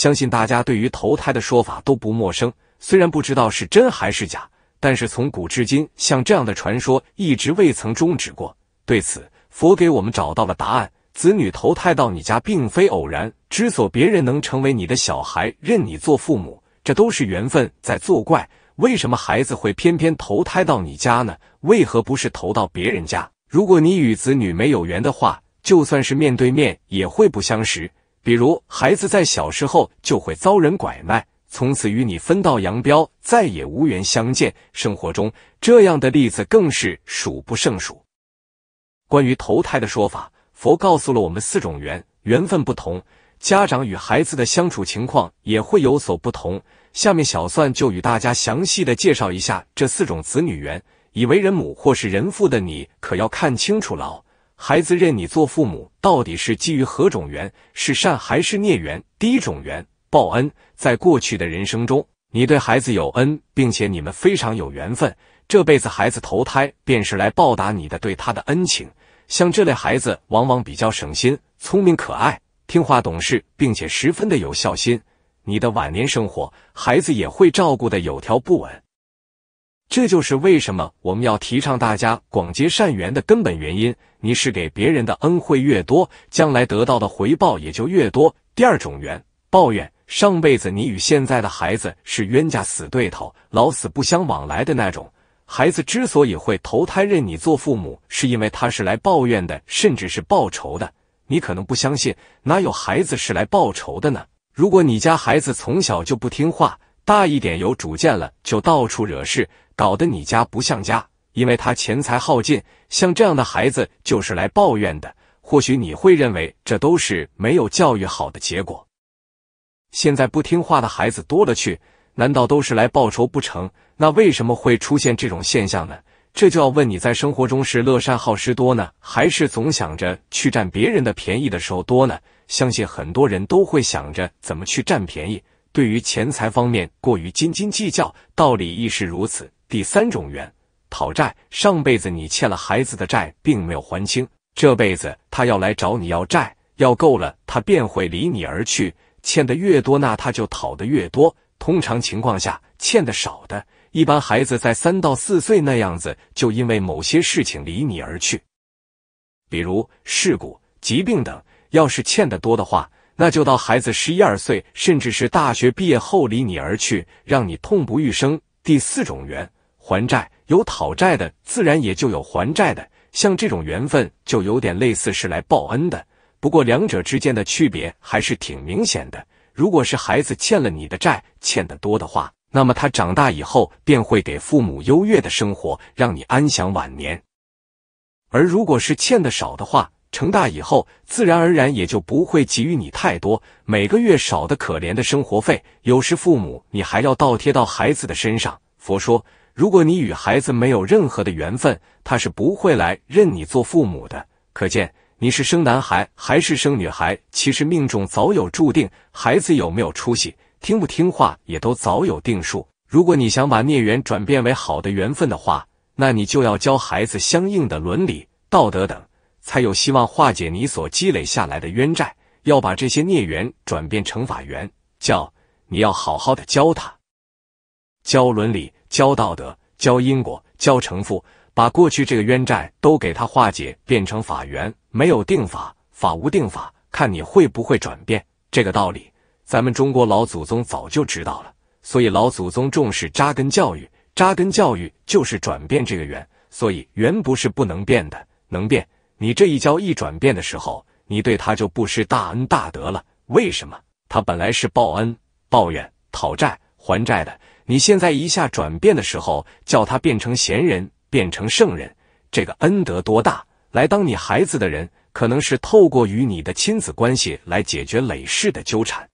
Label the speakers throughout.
Speaker 1: 相信大家对于投胎的说法都不陌生，虽然不知道是真还是假，但是从古至今，像这样的传说一直未曾终止过。对此，佛给我们找到了答案：子女投胎到你家并非偶然，之所别人能成为你的小孩，认你做父母，这都是缘分在作怪。为什么孩子会偏偏投胎到你家呢？为何不是投到别人家？如果你与子女没有缘的话，就算是面对面也会不相识。比如孩子在小时候就会遭人拐卖，从此与你分道扬镳，再也无缘相见。生活中这样的例子更是数不胜数。关于投胎的说法，佛告诉了我们四种缘，缘分不同，家长与孩子的相处情况也会有所不同。下面小算就与大家详细的介绍一下这四种子女缘，以为人母或是人父的你可要看清楚了。孩子认你做父母，到底是基于何种缘？是善还是孽缘？第一种缘，报恩。在过去的人生中，你对孩子有恩，并且你们非常有缘分，这辈子孩子投胎便是来报答你的对他的恩情。像这类孩子，往往比较省心，聪明可爱，听话懂事，并且十分的有孝心。你的晚年生活，孩子也会照顾的有条不紊。这就是为什么我们要提倡大家广结善缘的根本原因。你是给别人的恩惠越多，将来得到的回报也就越多。第二种缘，抱怨上辈子你与现在的孩子是冤家死对头，老死不相往来的那种。孩子之所以会投胎认你做父母，是因为他是来抱怨的，甚至是报仇的。你可能不相信，哪有孩子是来报仇的呢？如果你家孩子从小就不听话。大一点有主见了，就到处惹事，搞得你家不像家。因为他钱财耗尽，像这样的孩子就是来抱怨的。或许你会认为这都是没有教育好的结果。现在不听话的孩子多了去，难道都是来报仇不成？那为什么会出现这种现象呢？这就要问你在生活中是乐善好施多呢，还是总想着去占别人的便宜的时候多呢？相信很多人都会想着怎么去占便宜。对于钱财方面过于斤斤计较，道理亦是如此。第三种缘，讨债。上辈子你欠了孩子的债，并没有还清，这辈子他要来找你要债，要够了他便会离你而去。欠的越多，那他就讨的越多。通常情况下，欠的少的，一般孩子在三到四岁那样子，就因为某些事情离你而去，比如事故、疾病等。要是欠的多的话。那就到孩子十一二岁，甚至是大学毕业后离你而去，让你痛不欲生。第四种缘，还债，有讨债的，自然也就有还债的。像这种缘分，就有点类似是来报恩的。不过两者之间的区别还是挺明显的。如果是孩子欠了你的债，欠得多的话，那么他长大以后便会给父母优越的生活，让你安享晚年；而如果是欠的少的话，成大以后，自然而然也就不会给予你太多，每个月少的可怜的生活费。有时父母你还要倒贴到孩子的身上。佛说，如果你与孩子没有任何的缘分，他是不会来认你做父母的。可见你是生男孩还是生女孩，其实命中早有注定。孩子有没有出息，听不听话，也都早有定数。如果你想把孽缘转变为好的缘分的话，那你就要教孩子相应的伦理、道德等。才有希望化解你所积累下来的冤债，要把这些孽缘转变成法缘。叫你要好好的教他，教伦理，教道德，教因果，教成负，把过去这个冤债都给他化解，变成法缘。没有定法，法无定法，看你会不会转变这个道理。咱们中国老祖宗早就知道了，所以老祖宗重视扎根教育。扎根教育就是转变这个缘，所以缘不是不能变的，能变。你这一交一转变的时候，你对他就不失大恩大德了。为什么？他本来是报恩、抱怨、讨债、还债的。你现在一下转变的时候，叫他变成贤人，变成圣人，这个恩德多大？来当你孩子的人，可能是透过与你的亲子关系来解决累世的纠缠。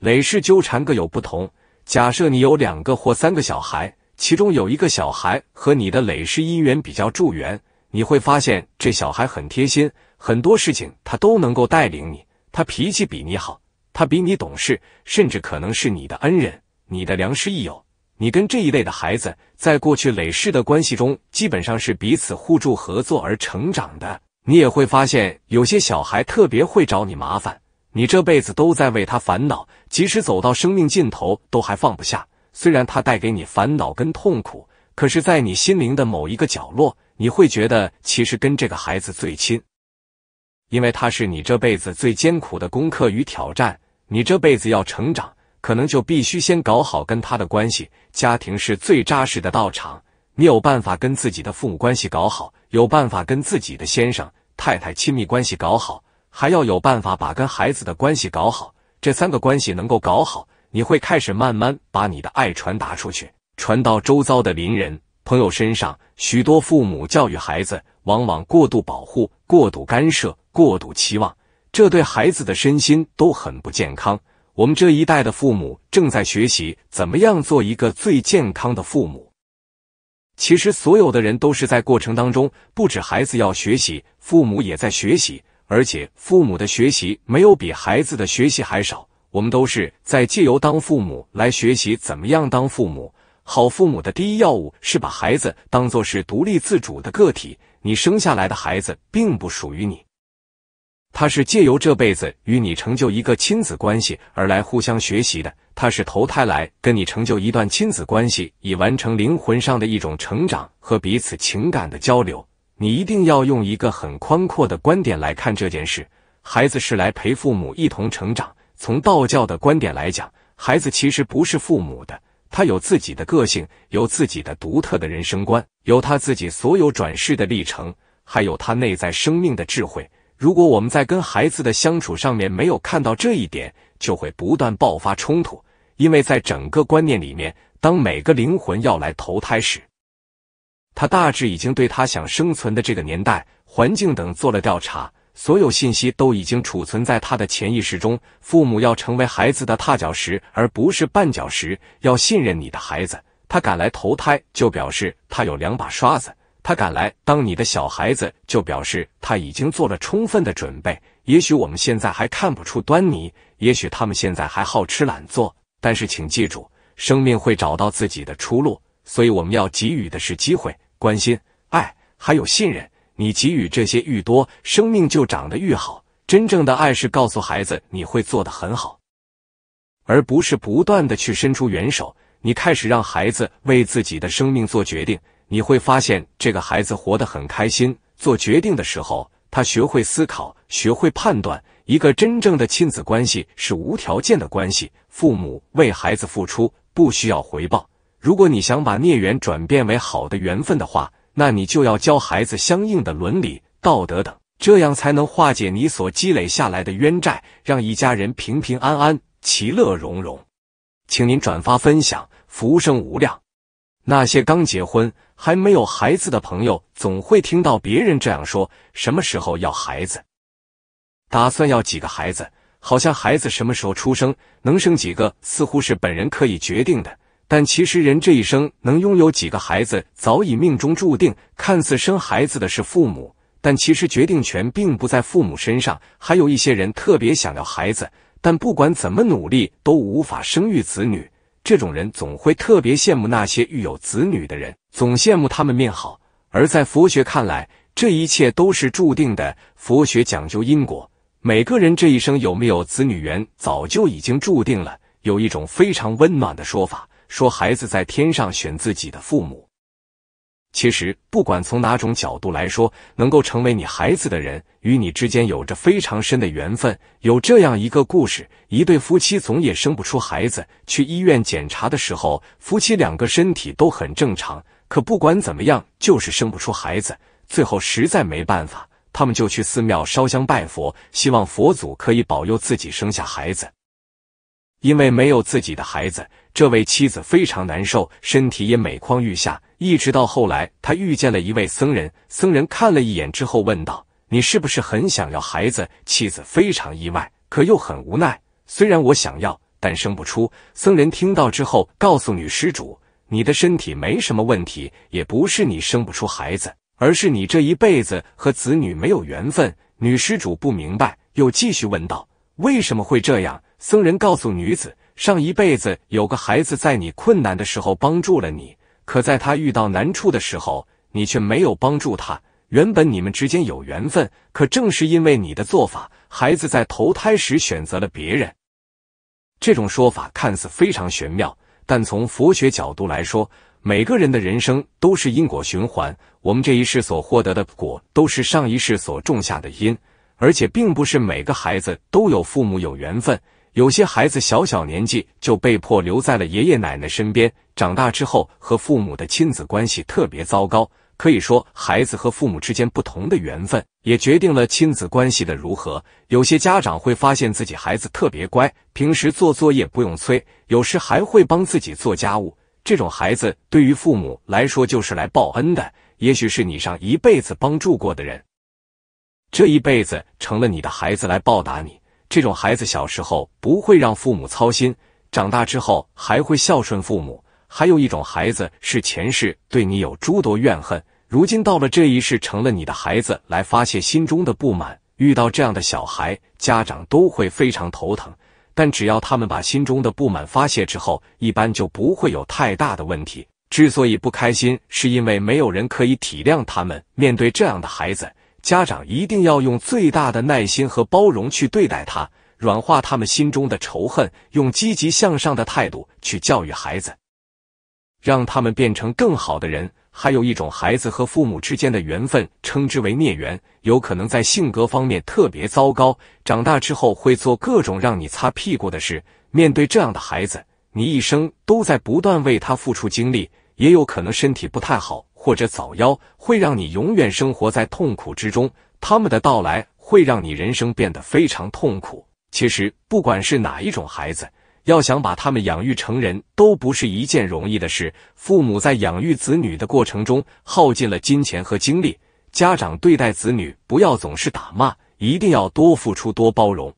Speaker 1: 累世纠缠各有不同。假设你有两个或三个小孩，其中有一个小孩和你的累世姻缘比较助缘。你会发现，这小孩很贴心，很多事情他都能够带领你。他脾气比你好，他比你懂事，甚至可能是你的恩人、你的良师益友。你跟这一类的孩子，在过去累世的关系中，基本上是彼此互助合作而成长的。你也会发现，有些小孩特别会找你麻烦，你这辈子都在为他烦恼，即使走到生命尽头都还放不下。虽然他带给你烦恼跟痛苦，可是在你心灵的某一个角落。你会觉得其实跟这个孩子最亲，因为他是你这辈子最艰苦的功课与挑战。你这辈子要成长，可能就必须先搞好跟他的关系。家庭是最扎实的道场，你有办法跟自己的父母关系搞好，有办法跟自己的先生、太太亲密关系搞好，还要有办法把跟孩子的关系搞好。这三个关系能够搞好，你会开始慢慢把你的爱传达出去，传到周遭的邻人。朋友身上，许多父母教育孩子，往往过度保护、过度干涉、过度期望，这对孩子的身心都很不健康。我们这一代的父母正在学习怎么样做一个最健康的父母。其实，所有的人都是在过程当中，不止孩子要学习，父母也在学习，而且父母的学习没有比孩子的学习还少。我们都是在借由当父母来学习怎么样当父母。好父母的第一要务是把孩子当做是独立自主的个体。你生下来的孩子并不属于你，他是借由这辈子与你成就一个亲子关系而来互相学习的。他是投胎来跟你成就一段亲子关系，以完成灵魂上的一种成长和彼此情感的交流。你一定要用一个很宽阔的观点来看这件事。孩子是来陪父母一同成长。从道教的观点来讲，孩子其实不是父母的。他有自己的个性，有自己的独特的人生观，有他自己所有转世的历程，还有他内在生命的智慧。如果我们在跟孩子的相处上面没有看到这一点，就会不断爆发冲突，因为在整个观念里面，当每个灵魂要来投胎时，他大致已经对他想生存的这个年代、环境等做了调查。所有信息都已经储存在他的潜意识中。父母要成为孩子的踏脚石，而不是绊脚石。要信任你的孩子，他敢来投胎，就表示他有两把刷子；他敢来当你的小孩子，就表示他已经做了充分的准备。也许我们现在还看不出端倪，也许他们现在还好吃懒做，但是请记住，生命会找到自己的出路。所以我们要给予的是机会、关心、爱，还有信任。你给予这些愈多，生命就长得愈好。真正的爱是告诉孩子你会做得很好，而不是不断的去伸出援手。你开始让孩子为自己的生命做决定，你会发现这个孩子活得很开心。做决定的时候，他学会思考，学会判断。一个真正的亲子关系是无条件的关系，父母为孩子付出不需要回报。如果你想把孽缘转变为好的缘分的话。那你就要教孩子相应的伦理、道德等，这样才能化解你所积累下来的冤债，让一家人平平安安、其乐融融。请您转发分享，福生无量。那些刚结婚还没有孩子的朋友，总会听到别人这样说：什么时候要孩子？打算要几个孩子？好像孩子什么时候出生、能生几个，似乎是本人可以决定的。但其实，人这一生能拥有几个孩子早已命中注定。看似生孩子的是父母，但其实决定权并不在父母身上。还有一些人特别想要孩子，但不管怎么努力都无法生育子女。这种人总会特别羡慕那些育有子女的人，总羡慕他们命好。而在佛学看来，这一切都是注定的。佛学讲究因果，每个人这一生有没有子女缘早就已经注定了。有一种非常温暖的说法。说孩子在天上选自己的父母，其实不管从哪种角度来说，能够成为你孩子的人，与你之间有着非常深的缘分。有这样一个故事，一对夫妻总也生不出孩子，去医院检查的时候，夫妻两个身体都很正常，可不管怎么样就是生不出孩子。最后实在没办法，他们就去寺庙烧香拜佛，希望佛祖可以保佑自己生下孩子。因为没有自己的孩子，这位妻子非常难受，身体也每况愈下。一直到后来，他遇见了一位僧人。僧人看了一眼之后，问道：“你是不是很想要孩子？”妻子非常意外，可又很无奈。虽然我想要，但生不出。僧人听到之后，告诉女施主：“你的身体没什么问题，也不是你生不出孩子，而是你这一辈子和子女没有缘分。”女施主不明白，又继续问道：“为什么会这样？”僧人告诉女子：“上一辈子有个孩子在你困难的时候帮助了你，可在他遇到难处的时候，你却没有帮助他。原本你们之间有缘分，可正是因为你的做法，孩子在投胎时选择了别人。”这种说法看似非常玄妙，但从佛学角度来说，每个人的人生都是因果循环。我们这一世所获得的果，都是上一世所种下的因，而且并不是每个孩子都有父母有缘分。有些孩子小小年纪就被迫留在了爷爷奶奶身边，长大之后和父母的亲子关系特别糟糕。可以说，孩子和父母之间不同的缘分，也决定了亲子关系的如何。有些家长会发现自己孩子特别乖，平时做作业不用催，有时还会帮自己做家务。这种孩子对于父母来说就是来报恩的，也许是你上一辈子帮助过的人，这一辈子成了你的孩子来报答你。这种孩子小时候不会让父母操心，长大之后还会孝顺父母。还有一种孩子是前世对你有诸多怨恨，如今到了这一世成了你的孩子来发泄心中的不满。遇到这样的小孩，家长都会非常头疼。但只要他们把心中的不满发泄之后，一般就不会有太大的问题。之所以不开心，是因为没有人可以体谅他们。面对这样的孩子。家长一定要用最大的耐心和包容去对待他，软化他们心中的仇恨，用积极向上的态度去教育孩子，让他们变成更好的人。还有一种孩子和父母之间的缘分，称之为孽缘，有可能在性格方面特别糟糕，长大之后会做各种让你擦屁股的事。面对这样的孩子，你一生都在不断为他付出精力，也有可能身体不太好。或者早夭，会让你永远生活在痛苦之中。他们的到来会让你人生变得非常痛苦。其实，不管是哪一种孩子，要想把他们养育成人，都不是一件容易的事。父母在养育子女的过程中，耗尽了金钱和精力。家长对待子女，不要总是打骂，一定要多付出、多包容，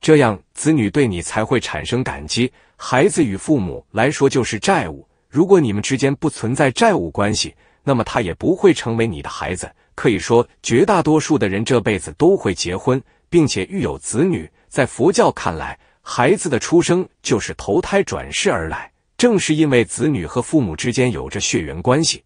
Speaker 1: 这样子女对你才会产生感激。孩子与父母来说，就是债务。如果你们之间不存在债务关系，那么他也不会成为你的孩子。可以说，绝大多数的人这辈子都会结婚，并且育有子女。在佛教看来，孩子的出生就是投胎转世而来。正是因为子女和父母之间有着血缘关系，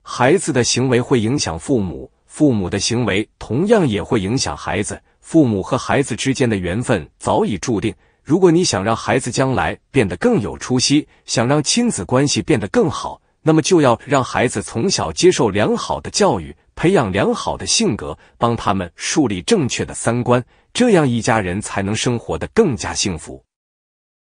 Speaker 1: 孩子的行为会影响父母，父母的行为同样也会影响孩子。父母和孩子之间的缘分早已注定。如果你想让孩子将来变得更有出息，想让亲子关系变得更好，那么就要让孩子从小接受良好的教育，培养良好的性格，帮他们树立正确的三观，这样一家人才能生活得更加幸福。